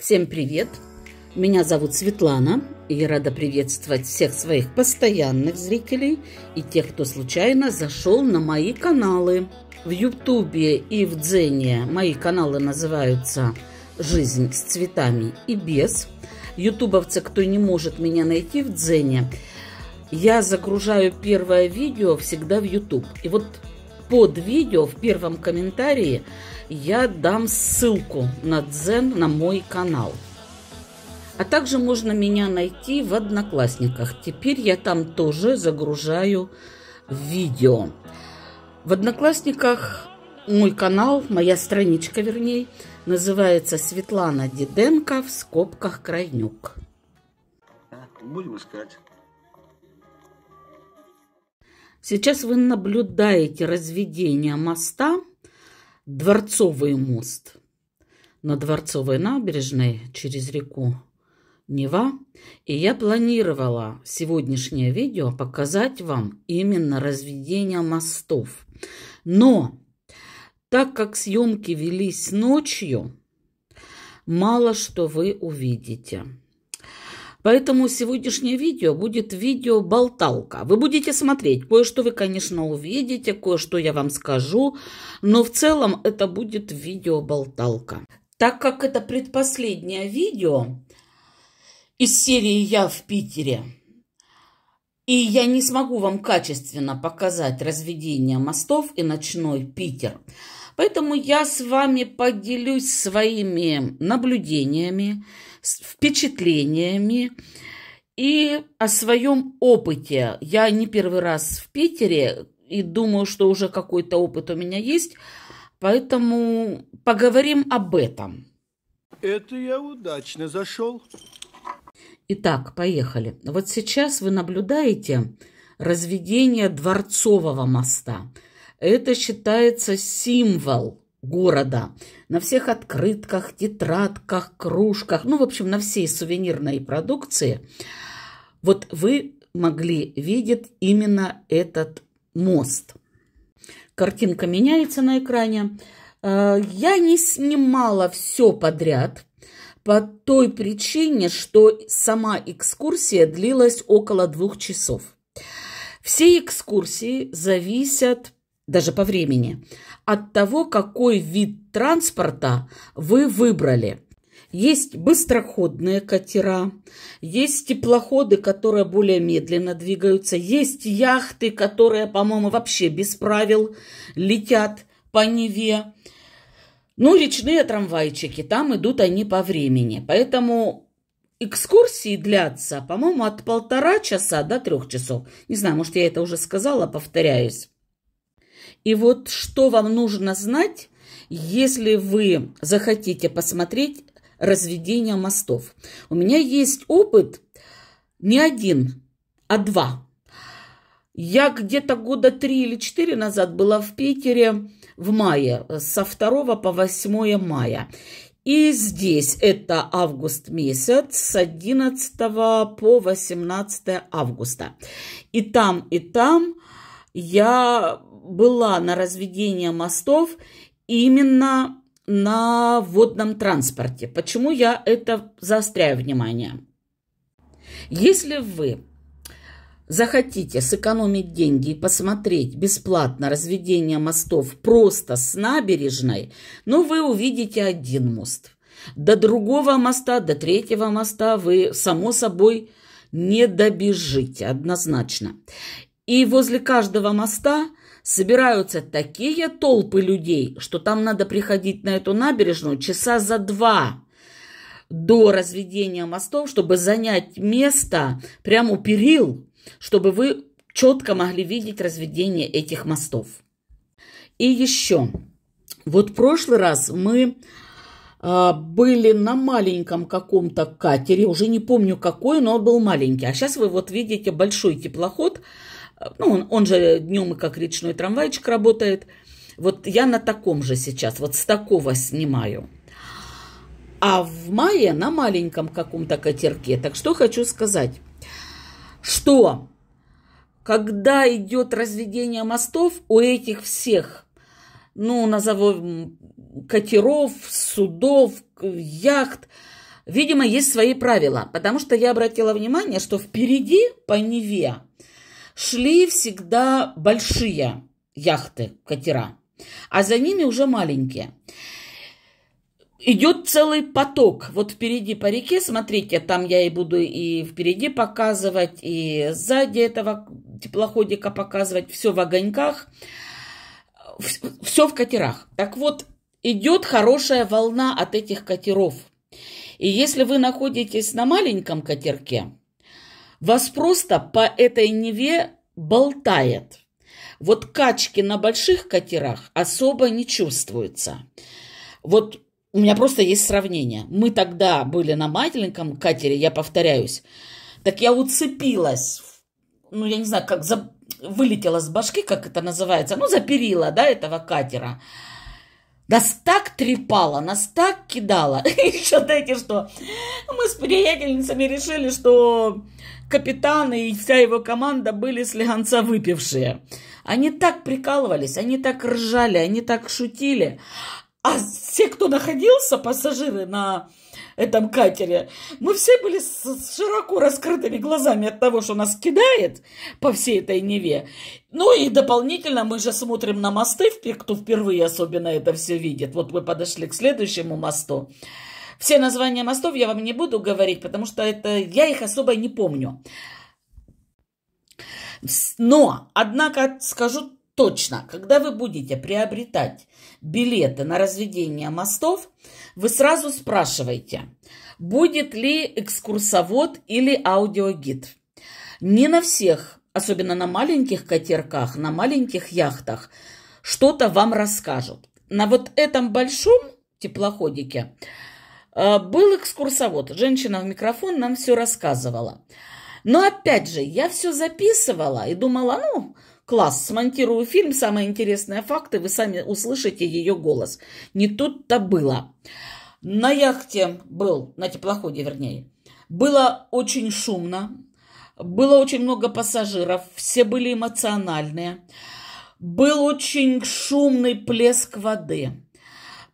Всем привет! Меня зовут Светлана, и я рада приветствовать всех своих постоянных зрителей и тех, кто случайно зашел на мои каналы. В Ютубе и в Дзене мои каналы называются «Жизнь с цветами и без». Ютубовцы, кто не может меня найти в Дзене, я загружаю первое видео всегда в YouTube. И вот под видео в первом комментарии – я дам ссылку на Дзен на мой канал. А также можно меня найти в Одноклассниках. Теперь я там тоже загружаю видео. В Одноклассниках мой канал, моя страничка вернее, называется Светлана Диденко в скобках Крайнюк. Будем искать. Сейчас вы наблюдаете разведение моста Дворцовый мост. На Дворцовой набережной через реку Нева. И я планировала сегодняшнее видео показать вам именно разведение мостов. Но так как съемки велись ночью, мало что вы увидите. Поэтому сегодняшнее видео будет видео-болталка. Вы будете смотреть, кое-что вы, конечно, увидите, кое-что я вам скажу, но в целом это будет видео-болталка. Так как это предпоследнее видео из серии «Я в Питере», и я не смогу вам качественно показать разведение мостов и ночной Питер. Поэтому я с вами поделюсь своими наблюдениями, с впечатлениями и о своем опыте. Я не первый раз в Питере и думаю, что уже какой-то опыт у меня есть, поэтому поговорим об этом. Это я удачно зашел. Итак, поехали. Вот сейчас вы наблюдаете разведение Дворцового моста. Это считается символ города. На всех открытках, тетрадках, кружках, ну, в общем, на всей сувенирной продукции, вот вы могли видеть именно этот мост. Картинка меняется на экране. Э, я не снимала все подряд по той причине, что сама экскурсия длилась около двух часов. Все экскурсии зависят даже по времени, от того, какой вид транспорта вы выбрали. Есть быстроходные катера, есть теплоходы, которые более медленно двигаются, есть яхты, которые, по-моему, вообще без правил летят по Неве. Ну, речные трамвайчики, там идут они по времени. Поэтому экскурсии длятся, по-моему, от полтора часа до трех часов. Не знаю, может, я это уже сказала, повторяюсь. И вот что вам нужно знать, если вы захотите посмотреть разведение мостов. У меня есть опыт не один, а два. Я где-то года три или четыре назад была в Питере в мае, со 2 по 8 мая. И здесь это август месяц с 11 по 18 августа. И там, и там я была на разведение мостов именно на водном транспорте. Почему я это заостряю внимание? Если вы захотите сэкономить деньги и посмотреть бесплатно разведение мостов просто с набережной, но ну, вы увидите один мост. До другого моста, до третьего моста вы, само собой, не добежите однозначно. И возле каждого моста – собираются такие толпы людей, что там надо приходить на эту набережную часа за два до разведения мостов, чтобы занять место прямо у перил, чтобы вы четко могли видеть разведение этих мостов. И еще, вот в прошлый раз мы э, были на маленьком каком-то катере, уже не помню какой, но он был маленький. А сейчас вы вот видите большой теплоход – ну, он, он же днем и как речной трамвайчик работает. Вот я на таком же сейчас, вот с такого снимаю. А в мае на маленьком каком-то катерке. Так что хочу сказать, что когда идет разведение мостов, у этих всех, ну, назову катеров, судов, яхт, видимо, есть свои правила. Потому что я обратила внимание, что впереди по Неве шли всегда большие яхты, катера, а за ними уже маленькие. Идет целый поток. Вот впереди по реке, смотрите, там я и буду и впереди показывать, и сзади этого теплоходика показывать. Все в огоньках, все в катерах. Так вот, идет хорошая волна от этих катеров. И если вы находитесь на маленьком катерке, вас просто по этой Неве болтает. Вот качки на больших катерах особо не чувствуются. Вот у меня просто есть сравнение. Мы тогда были на маленьком катере, я повторяюсь. Так я уцепилась, ну, я не знаю, как за... вылетела с башки, как это называется, ну, заперила, да, этого катера. Нас так трепало, нас так кидало. Еще дайте что. Мы с приятельницами решили, что капитан и вся его команда были слегонца выпившие. Они так прикалывались, они так ржали, они так шутили. А все, кто находился, пассажиры на этом катере. Мы все были с широко раскрытыми глазами от того, что нас кидает по всей этой Неве. Ну и дополнительно мы же смотрим на мосты, кто впервые особенно это все видит. Вот мы подошли к следующему мосту. Все названия мостов я вам не буду говорить, потому что это я их особо не помню. Но, однако, скажу точно, когда вы будете приобретать билеты на разведение мостов – вы сразу спрашиваете, будет ли экскурсовод или аудиогид. Не на всех, особенно на маленьких катерках, на маленьких яхтах, что-то вам расскажут. На вот этом большом теплоходике э, был экскурсовод. Женщина в микрофон нам все рассказывала. Но опять же, я все записывала и думала, ну, Класс, смонтирую фильм, самые интересные факты, вы сами услышите ее голос. Не тут-то было. На яхте был, на теплоходе вернее, было очень шумно, было очень много пассажиров, все были эмоциональные. Был очень шумный плеск воды,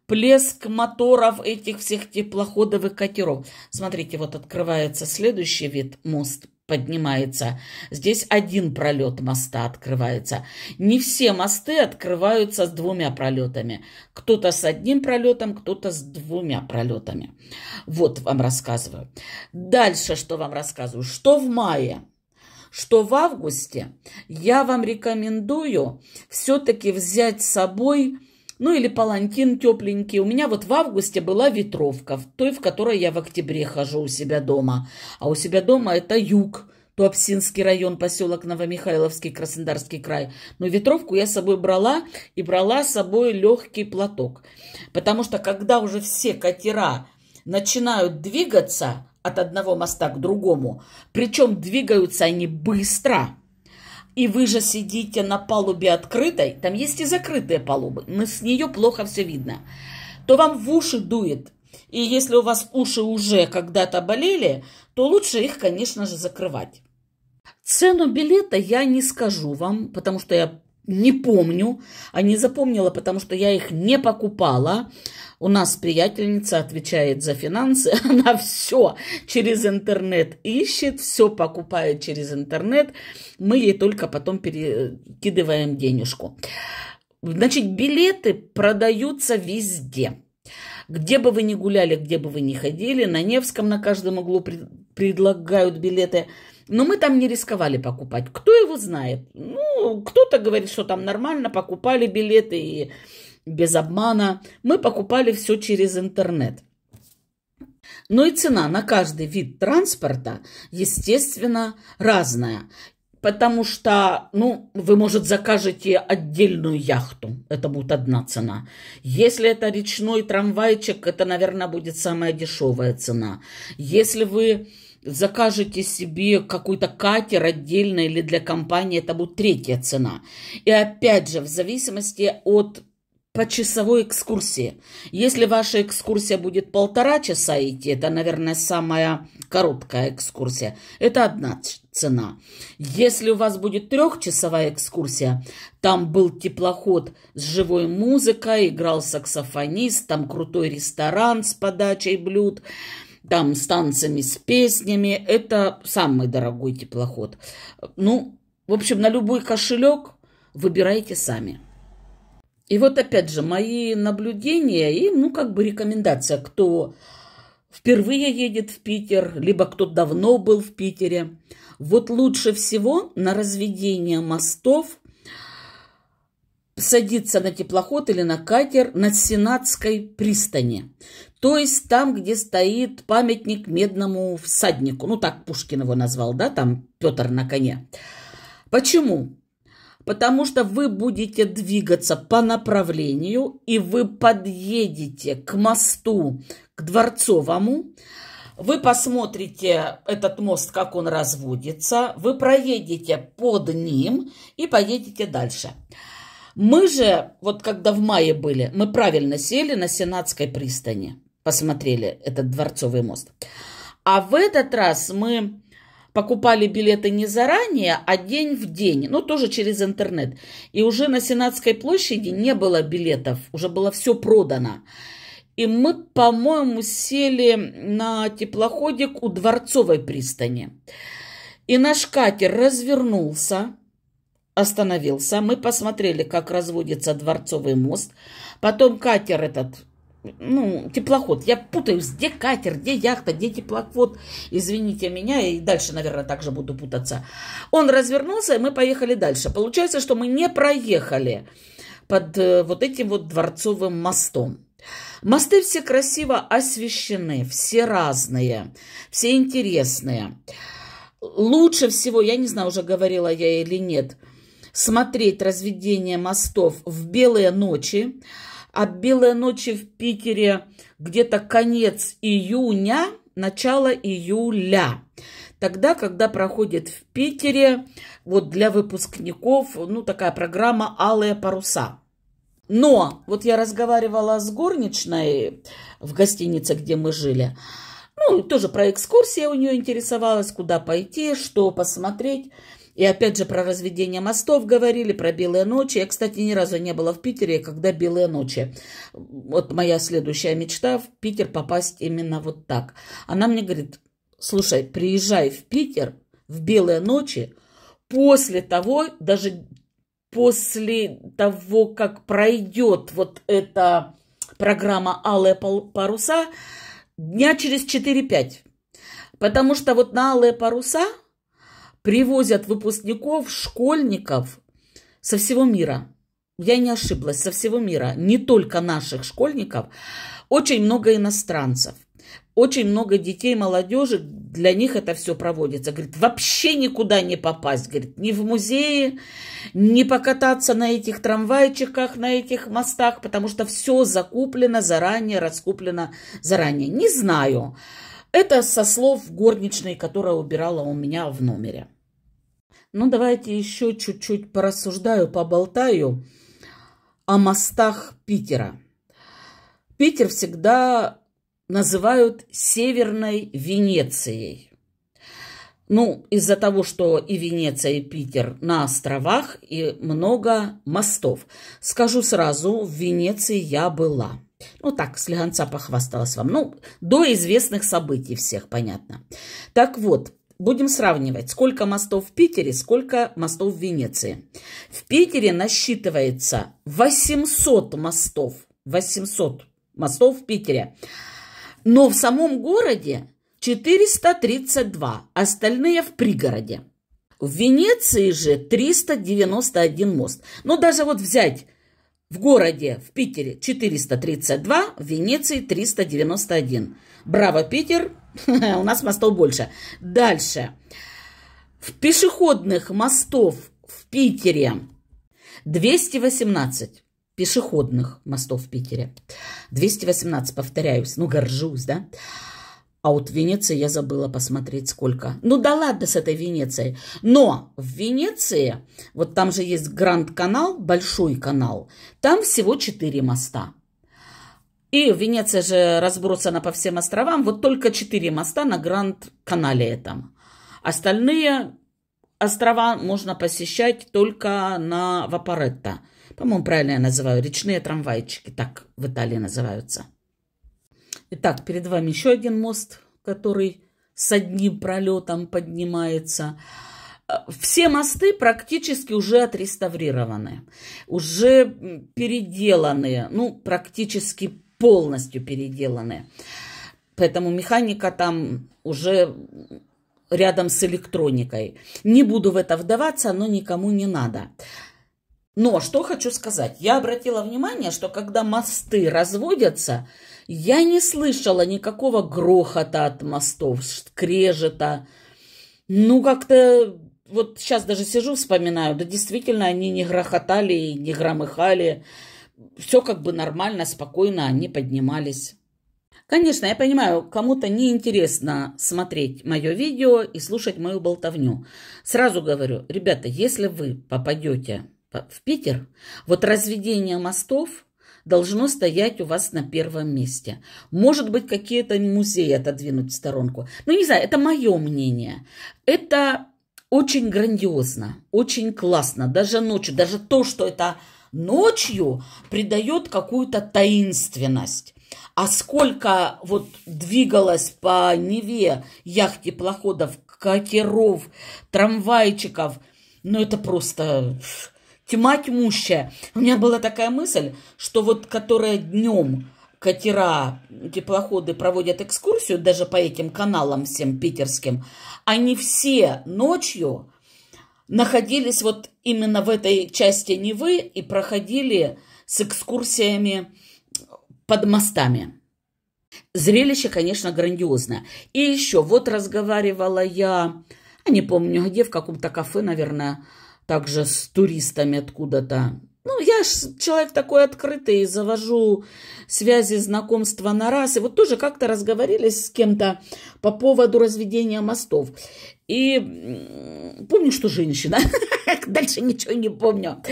плеск моторов этих всех теплоходов и катеров. Смотрите, вот открывается следующий вид, мост поднимается. Здесь один пролет моста открывается. Не все мосты открываются с двумя пролетами. Кто-то с одним пролетом, кто-то с двумя пролетами. Вот вам рассказываю. Дальше что вам рассказываю? Что в мае? Что в августе? Я вам рекомендую все-таки взять с собой ну или палантин тепленький. У меня вот в августе была ветровка, в той, в которой я в октябре хожу у себя дома. А у себя дома это юг. Туапсинский район, поселок Новомихайловский, Краснодарский край. Но ветровку я с собой брала и брала с собой легкий платок. Потому что когда уже все катера начинают двигаться от одного моста к другому, причем двигаются они быстро – и вы же сидите на палубе открытой, там есть и закрытые палубы, но с нее плохо все видно, то вам в уши дует. И если у вас уши уже когда-то болели, то лучше их, конечно же, закрывать. Цену билета я не скажу вам, потому что я не помню, а не запомнила, потому что я их не покупала. У нас приятельница отвечает за финансы, она все через интернет ищет, все покупает через интернет, мы ей только потом перекидываем денежку. Значит, билеты продаются везде. Где бы вы ни гуляли, где бы вы ни ходили, на Невском на каждом углу предлагают билеты. Но мы там не рисковали покупать. Кто его знает? Ну, кто-то говорит, что там нормально, покупали билеты и без обмана. Мы покупали все через интернет. Но ну и цена на каждый вид транспорта, естественно, разная. Потому что, ну, вы, может, закажете отдельную яхту. Это будет одна цена. Если это речной трамвайчик, это, наверное, будет самая дешевая цена. Если вы закажете себе какой-то катер отдельно или для компании, это будет третья цена. И опять же, в зависимости от по часовой экскурсии. Если ваша экскурсия будет полтора часа идти, это, наверное, самая короткая экскурсия, это одна цена. Если у вас будет трехчасовая экскурсия, там был теплоход с живой музыкой, играл саксофонист, там крутой ресторан с подачей блюд, там с танцами, с песнями. Это самый дорогой теплоход. Ну, в общем, на любой кошелек выбирайте сами. И вот опять же, мои наблюдения и, ну, как бы рекомендация, кто впервые едет в Питер, либо кто давно был в Питере. Вот лучше всего на разведение мостов садиться на теплоход или на катер на Сенатской пристани. То есть там, где стоит памятник медному всаднику. Ну, так Пушкин его назвал, да, там Петр на коне. Почему? потому что вы будете двигаться по направлению, и вы подъедете к мосту, к Дворцовому, вы посмотрите этот мост, как он разводится, вы проедете под ним и поедете дальше. Мы же, вот когда в мае были, мы правильно сели на Сенатской пристани, посмотрели этот дворцовый мост. А в этот раз мы покупали билеты не заранее, а день в день, ну тоже через интернет. И уже на Сенатской площади не было билетов, уже было все продано. И мы, по-моему, сели на теплоходик у Дворцовой пристани. И наш катер развернулся, остановился. Мы посмотрели, как разводится Дворцовый мост. Потом катер этот ну, теплоход. Я путаюсь, где катер, где яхта, где теплоход. Извините меня, и дальше, наверное, также буду путаться. Он развернулся, и мы поехали дальше. Получается, что мы не проехали под э, вот этим вот дворцовым мостом. Мосты все красиво освещены, все разные, все интересные. Лучше всего, я не знаю, уже говорила я или нет, смотреть разведение мостов в белые ночи, а «Белые ночи» в Питере где-то конец июня, начало июля. Тогда, когда проходит в Питере, вот для выпускников, ну, такая программа «Алые паруса». Но вот я разговаривала с горничной в гостинице, где мы жили. Ну, тоже про экскурсии у нее интересовалась, куда пойти, что посмотреть. И опять же про разведение мостов говорили, про белые ночи. Я, кстати, ни разу не была в Питере, когда белые ночи. Вот моя следующая мечта в Питер попасть именно вот так. Она мне говорит, слушай, приезжай в Питер в белые ночи после того, даже после того, как пройдет вот эта программа «Алые паруса», дня через 4-5. Потому что вот на «Алые паруса» привозят выпускников, школьников со всего мира. Я не ошиблась, со всего мира, не только наших школьников, очень много иностранцев. Очень много детей, молодежи, для них это все проводится. Говорит, вообще никуда не попасть. Говорит, ни в музеи, ни покататься на этих трамвайчиках, на этих мостах, потому что все закуплено заранее, раскуплено заранее. Не знаю. Это со слов горничной, которая убирала у меня в номере. Ну, давайте еще чуть-чуть порассуждаю, поболтаю о мостах Питера. Питер всегда называют Северной Венецией. Ну, из-за того, что и Венеция, и Питер на островах, и много мостов. Скажу сразу, в Венеции я была. Ну, так, слегонца похвасталась вам. Ну, до известных событий всех, понятно. Так вот, Будем сравнивать, сколько мостов в Питере, сколько мостов в Венеции. В Питере насчитывается 800 мостов. 800 мостов в Питере. Но в самом городе 432, остальные в пригороде. В Венеции же 391 мост. Но даже вот взять в городе, в Питере 432, в Венеции 391. Браво, Питер! У нас мостов больше. Дальше. В пешеходных мостов в Питере 218 пешеходных мостов в Питере. 218, повторяюсь, ну горжусь, да? А вот в Венеции я забыла посмотреть сколько. Ну да ладно с этой Венецией. Но в Венеции, вот там же есть Гранд-канал, большой канал, там всего 4 моста. И Венеция же разбросана по всем островам. Вот только четыре моста на Гранд-канале этом. Остальные острова можно посещать только на Вапоретто. По-моему, правильно я называю. Речные трамвайчики. Так в Италии называются. Итак, перед вами еще один мост, который с одним пролетом поднимается. Все мосты практически уже отреставрированы, уже переделаны, ну, практически полностью переделаны. Поэтому механика там уже рядом с электроникой. Не буду в это вдаваться, но никому не надо. Но что хочу сказать. Я обратила внимание, что когда мосты разводятся, я не слышала никакого грохота от мостов, скрежета. Ну, как-то вот сейчас даже сижу, вспоминаю, да действительно они не грохотали, и не громыхали все как бы нормально, спокойно они поднимались. Конечно, я понимаю, кому-то неинтересно смотреть мое видео и слушать мою болтовню. Сразу говорю, ребята, если вы попадете в Питер, вот разведение мостов должно стоять у вас на первом месте. Может быть, какие-то музеи отодвинуть в сторонку. Ну, не знаю, это мое мнение. Это очень грандиозно, очень классно. Даже ночью, даже то, что это ночью придает какую-то таинственность. А сколько вот двигалось по Неве яхт, теплоходов, катеров, трамвайчиков, ну это просто тьма тьмущая. У меня была такая мысль, что вот которая днем катера, теплоходы проводят экскурсию даже по этим каналам всем питерским, они все ночью находились вот именно в этой части Невы и проходили с экскурсиями под мостами. Зрелище, конечно, грандиозное. И еще, вот разговаривала я, а не помню где, в каком-то кафе, наверное, также с туристами откуда-то, ну, я ж человек такой открытый, завожу связи, знакомства на раз. И вот тоже как-то разговорились с кем-то по поводу разведения мостов. И помню, что женщина. Дальше ничего не помню.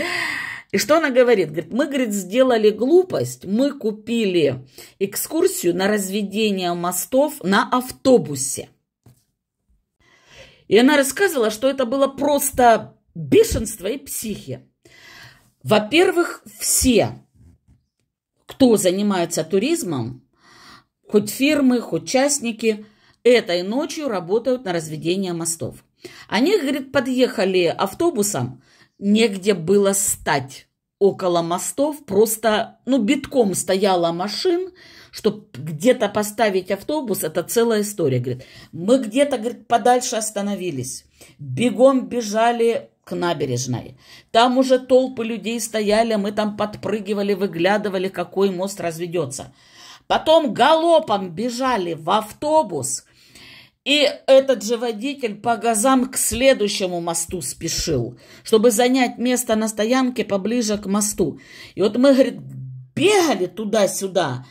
И что она говорит? Говорит, мы, говорит, сделали глупость, мы купили экскурсию на разведение мостов на автобусе. И она рассказывала, что это было просто бешенство и психия. Во-первых, все, кто занимается туризмом, хоть фирмы, хоть частники, этой ночью работают на разведение мостов. Они, говорит, подъехали автобусом, негде было стать около мостов, просто, ну, битком стояла машин, чтобы где-то поставить автобус, это целая история, говорит. Мы где-то, говорит, подальше остановились, бегом бежали к набережной. Там уже толпы людей стояли, мы там подпрыгивали, выглядывали, какой мост разведется. Потом галопом бежали в автобус, и этот же водитель по газам к следующему мосту спешил, чтобы занять место на стоянке поближе к мосту. И вот мы, говорит, бегали туда-сюда,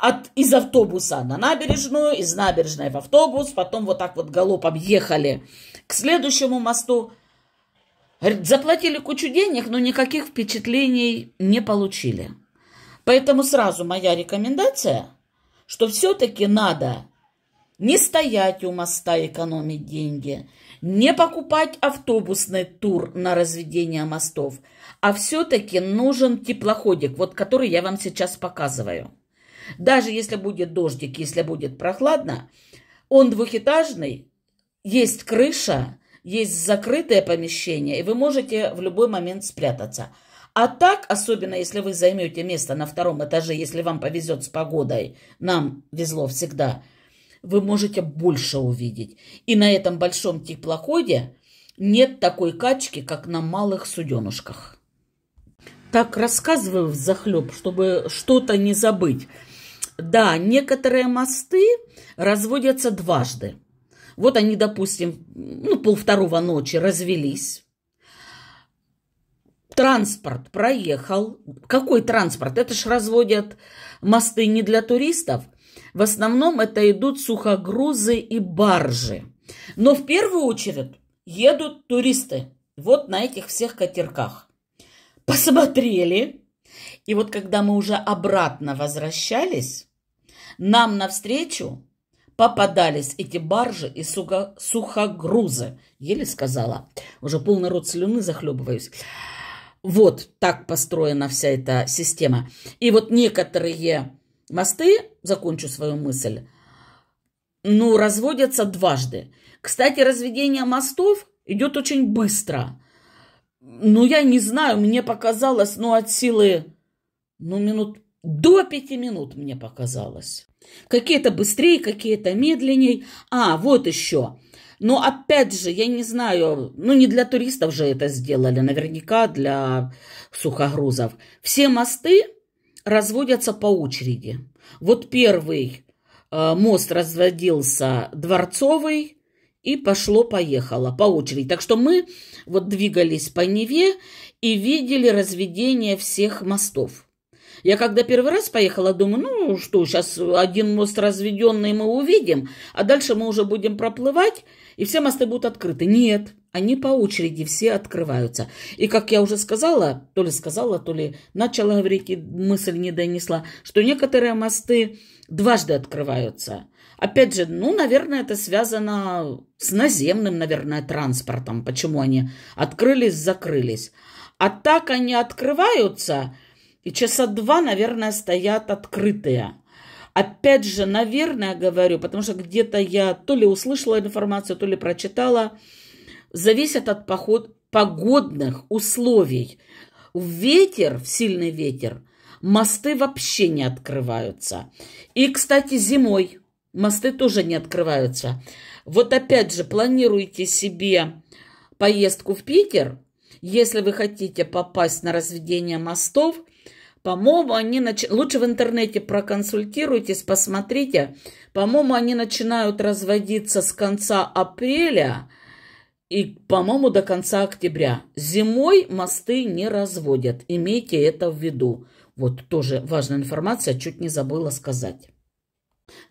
от, из автобуса на набережную, из набережной в автобус, потом вот так вот галопом ехали к следующему мосту. Заплатили кучу денег, но никаких впечатлений не получили. Поэтому сразу моя рекомендация, что все-таки надо не стоять у моста экономить деньги, не покупать автобусный тур на разведение мостов, а все-таки нужен теплоходик, вот который я вам сейчас показываю. Даже если будет дождик, если будет прохладно, он двухэтажный, есть крыша, есть закрытое помещение, и вы можете в любой момент спрятаться. А так, особенно если вы займете место на втором этаже, если вам повезет с погодой, нам везло всегда, вы можете больше увидеть. И на этом большом теплоходе нет такой качки, как на малых суденушках. Так рассказываю в захлеб, чтобы что-то не забыть. Да, некоторые мосты разводятся дважды. Вот они, допустим, ну, полвторого ночи развелись. Транспорт проехал. Какой транспорт? Это ж разводят мосты не для туристов. В основном это идут сухогрузы и баржи. Но в первую очередь едут туристы. Вот на этих всех катерках. Посмотрели. И вот когда мы уже обратно возвращались, нам навстречу попадались эти баржи и сука, сухогрузы. Еле сказала. Уже полный рот слюны захлебываюсь. Вот так построена вся эта система. И вот некоторые мосты, закончу свою мысль, ну, разводятся дважды. Кстати, разведение мостов идет очень быстро. Ну, я не знаю, мне показалось, ну, от силы, ну, минут до пяти минут мне показалось. Какие-то быстрее, какие-то медленнее. А, вот еще. Но опять же, я не знаю, ну не для туристов же это сделали, наверняка для сухогрузов. Все мосты разводятся по очереди. Вот первый э, мост разводился дворцовый, и пошло-поехало по очереди. Так что мы вот двигались по Неве и видели разведение всех мостов. Я когда первый раз поехала, думаю, ну что, сейчас один мост разведенный мы увидим, а дальше мы уже будем проплывать, и все мосты будут открыты. Нет, они по очереди все открываются. И как я уже сказала, то ли сказала, то ли начала говорить, и мысль не донесла, что некоторые мосты дважды открываются. Опять же, ну, наверное, это связано с наземным, наверное, транспортом. Почему они открылись, закрылись. А так они открываются, и часа два, наверное, стоят открытые. Опять же, наверное, говорю, потому что где-то я то ли услышала информацию, то ли прочитала. Зависит от поход, погодных условий. ветер, сильный ветер, мосты вообще не открываются. И, кстати, зимой мосты тоже не открываются. Вот опять же, планируйте себе поездку в Питер, если вы хотите попасть на разведение мостов – по-моему, они нач... лучше в интернете проконсультируйтесь, посмотрите. По-моему, они начинают разводиться с конца апреля и, по-моему, до конца октября. Зимой мосты не разводят. Имейте это в виду. Вот тоже важная информация, чуть не забыла сказать.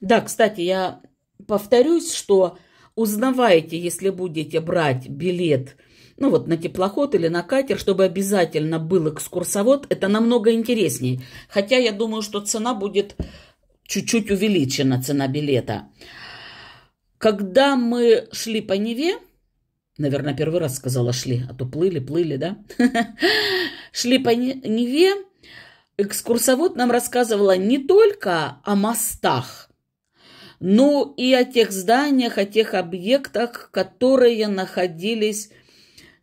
Да, кстати, я повторюсь, что узнавайте, если будете брать билет – ну вот на теплоход или на катер, чтобы обязательно был экскурсовод, это намного интереснее. Хотя я думаю, что цена будет чуть-чуть увеличена, цена билета. Когда мы шли по Неве, наверное, первый раз сказала шли, а то плыли, плыли, да? Шли по Неве, экскурсовод нам рассказывала не только о мостах, но и о тех зданиях, о тех объектах, которые находились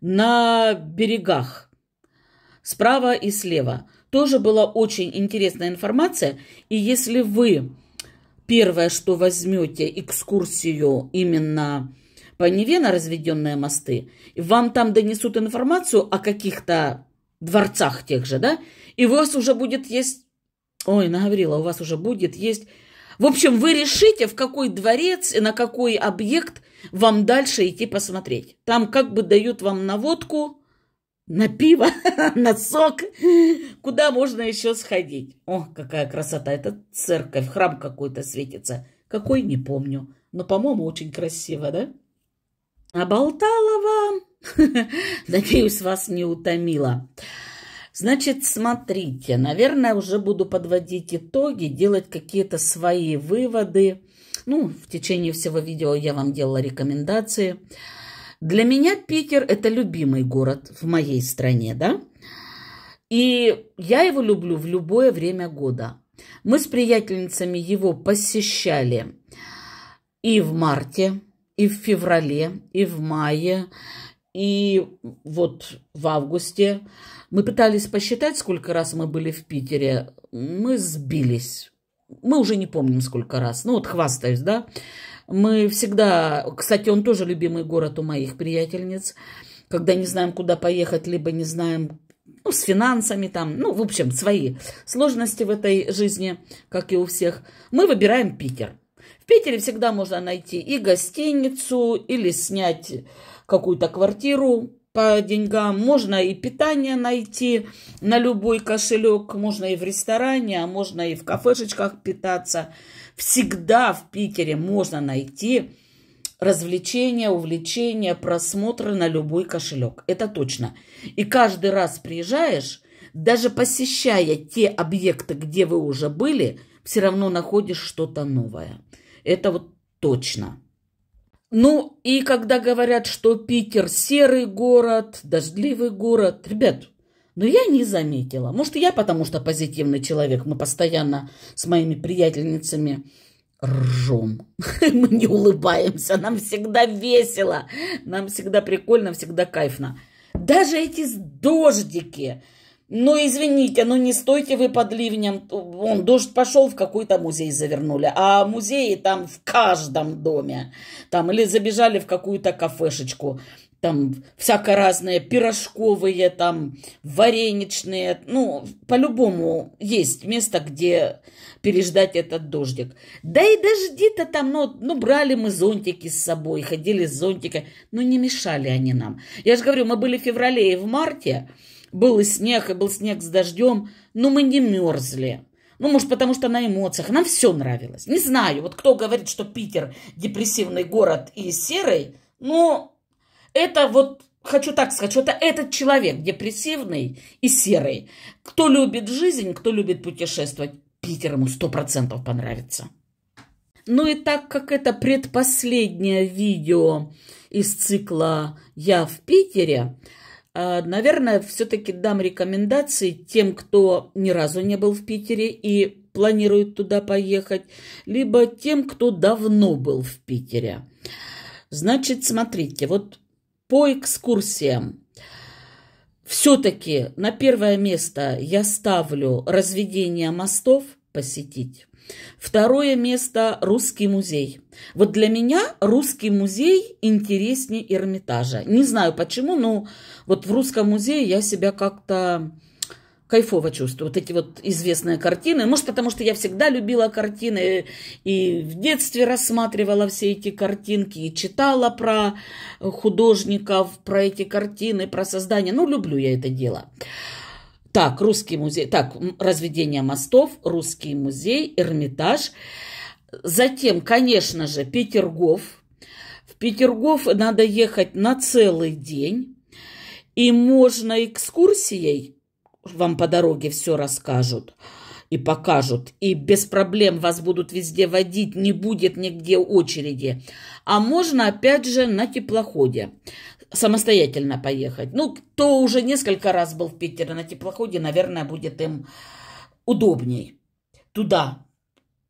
на берегах. Справа и слева. Тоже была очень интересная информация. И если вы первое, что возьмете экскурсию именно по Неве на разведенные мосты, вам там донесут информацию о каких-то дворцах тех же, да, и у вас уже будет есть... Ой, наговорила, у вас уже будет есть в общем, вы решите, в какой дворец и на какой объект вам дальше идти посмотреть. Там как бы дают вам наводку на пиво, на сок, куда можно еще сходить. О, какая красота! Это церковь, храм какой-то светится. Какой, не помню. Но, по-моему, очень красиво, да? Оболтала вам. Надеюсь, вас не утомила. Значит, смотрите, наверное, уже буду подводить итоги, делать какие-то свои выводы. Ну, в течение всего видео я вам делала рекомендации. Для меня Питер – это любимый город в моей стране, да? И я его люблю в любое время года. Мы с приятельницами его посещали и в марте, и в феврале, и в мае, и вот в августе мы пытались посчитать, сколько раз мы были в Питере. Мы сбились. Мы уже не помним, сколько раз. Ну вот хвастаюсь, да. Мы всегда... Кстати, он тоже любимый город у моих приятельниц. Когда не знаем, куда поехать, либо не знаем, ну, с финансами там, ну, в общем, свои сложности в этой жизни, как и у всех, мы выбираем Питер. В Питере всегда можно найти и гостиницу, или снять какую-то квартиру по деньгам, можно и питание найти на любой кошелек, можно и в ресторане, а можно и в кафешечках питаться. Всегда в Питере можно найти развлечения, увлечения, просмотры на любой кошелек. Это точно. И каждый раз приезжаешь, даже посещая те объекты, где вы уже были, все равно находишь что-то новое. Это вот точно. Ну, и когда говорят, что Питер серый город, дождливый город, ребят, но ну, я не заметила. Может, я потому что позитивный человек. Мы постоянно с моими приятельницами ржем. Мы не улыбаемся. Нам всегда весело. Нам всегда прикольно, всегда кайфно. Даже эти дождики – ну, извините, ну не стойте вы под ливнем. Вон, дождь пошел, в какой-то музей завернули. А музеи там в каждом доме. Там или забежали в какую-то кафешечку. Там всяко разные пирожковые, там вареничные. Ну, по-любому есть место, где переждать этот дождик. Да и дожди-то там, ну, ну, брали мы зонтики с собой, ходили с зонтиками. Ну, не мешали они нам. Я же говорю, мы были в феврале и в марте. Был и снег, и был снег с дождем, но мы не мерзли. Ну, может, потому что на эмоциях. Нам все нравилось. Не знаю, вот кто говорит, что Питер депрессивный город и серый, ну, это вот, хочу так сказать, что это этот человек депрессивный и серый. Кто любит жизнь, кто любит путешествовать, Питер ему сто процентов понравится. Ну и так как это предпоследнее видео из цикла «Я в Питере», а, наверное, все-таки дам рекомендации тем, кто ни разу не был в Питере и планирует туда поехать, либо тем, кто давно был в Питере. Значит, смотрите, вот по экскурсиям. Все-таки на первое место я ставлю разведение мостов – посетить. Второе место – Русский музей. Вот для меня Русский музей интереснее Эрмитажа. Не знаю почему, но вот в Русском музее я себя как-то кайфово чувствую. Вот эти вот известные картины. Может, потому что я всегда любила картины и в детстве рассматривала все эти картинки и читала про художников, про эти картины, про создание. Ну, люблю я это дело. Так, русский музей, так, разведение мостов, русский музей, Эрмитаж. Затем, конечно же, Петергоф. В Петергоф надо ехать на целый день. И можно экскурсией, вам по дороге все расскажут и покажут. И без проблем вас будут везде водить, не будет нигде очереди. А можно, опять же, на теплоходе самостоятельно поехать. Ну, кто уже несколько раз был в Питере на теплоходе, наверное, будет им удобней. Туда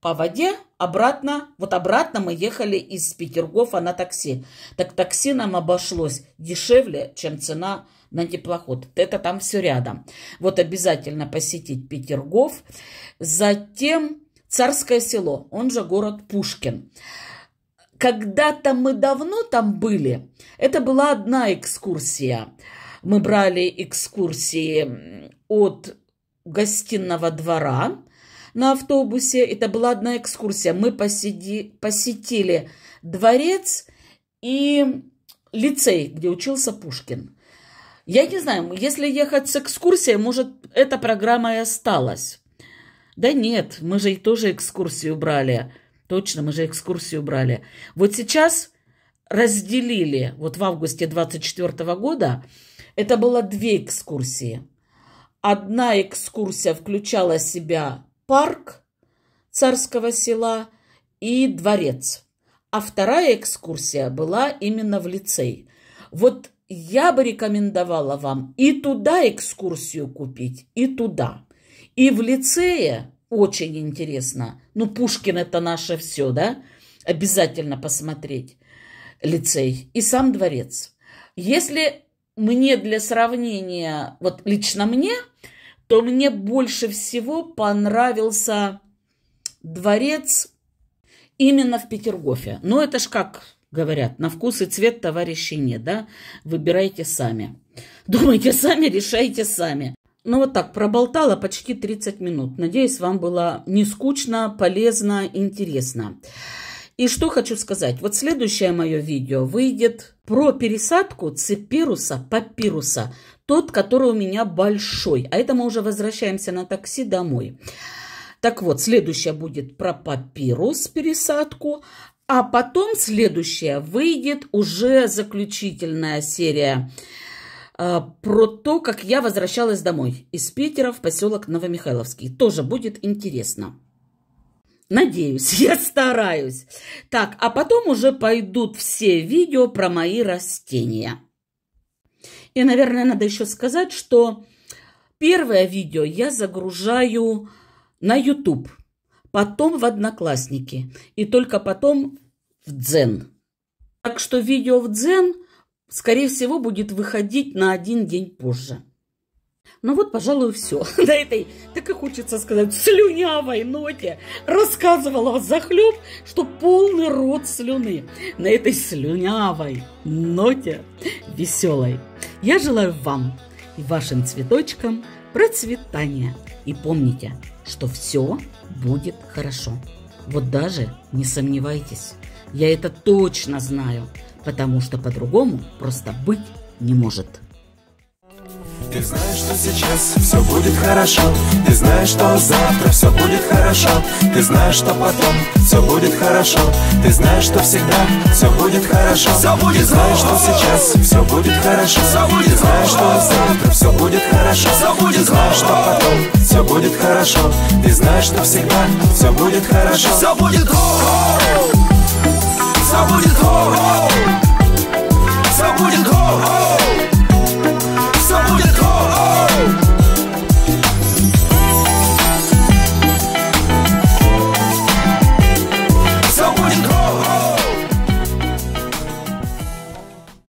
по воде, обратно, вот обратно мы ехали из Петергофа на такси. Так такси нам обошлось дешевле, чем цена на теплоход. Это там все рядом. Вот обязательно посетить Петергоф. Затем Царское село, он же город Пушкин когда-то мы давно там были. Это была одна экскурсия. Мы брали экскурсии от гостиного двора на автобусе. Это была одна экскурсия. Мы посиди, посетили дворец и лицей, где учился Пушкин. Я не знаю, если ехать с экскурсией, может, эта программа и осталась. Да нет, мы же и тоже экскурсию брали – Точно, мы же экскурсию брали. Вот сейчас разделили, вот в августе 24 года, это было две экскурсии. Одна экскурсия включала в себя парк царского села и дворец. А вторая экскурсия была именно в лицей. Вот я бы рекомендовала вам и туда экскурсию купить, и туда. И в лицее очень интересно – ну, Пушкин это наше все, да? Обязательно посмотреть лицей. И сам дворец. Если мне для сравнения, вот лично мне, то мне больше всего понравился дворец именно в Петергофе. Но это ж как говорят, на вкус и цвет товарищей нет, да? Выбирайте сами. Думайте сами, решайте сами. Ну вот так, проболтала почти 30 минут. Надеюсь, вам было не скучно, полезно, интересно. И что хочу сказать. Вот следующее мое видео выйдет про пересадку ципируса папируса. Тот, который у меня большой. А это мы уже возвращаемся на такси домой. Так вот, следующее будет про папирус пересадку. А потом следующее выйдет уже заключительная серия а, про то, как я возвращалась домой из Питера в поселок Новомихайловский. Тоже будет интересно. Надеюсь, я стараюсь. Так, а потом уже пойдут все видео про мои растения. И, наверное, надо еще сказать, что первое видео я загружаю на YouTube, потом в Одноклассники и только потом в Дзен. Так что видео в Дзен – скорее всего, будет выходить на один день позже. Ну вот, пожалуй, все. На этой, так и хочется сказать, слюнявой ноте рассказывала захлеб, что полный рот слюны. На этой слюнявой ноте веселой. Я желаю вам и вашим цветочкам процветания. И помните, что все будет хорошо. Вот даже не сомневайтесь. Я это точно знаю потому что по-другому просто быть не может. Ты знаешь, что сейчас все будет хорошо Ты знаешь, что завтра все будет хорошо Ты знаешь, что потом все будет хорошо Ты знаешь, что всегда все будет хорошо все будет Ты знаешь, что сейчас все будет хорошо все будет Ты знаешь, что завтра все будет хорошо все будет Ты знаешь, что потом все будет хорошо Ты знаешь, что всегда все будет хорошо все будет все будет хоу-хоу Все будет хоу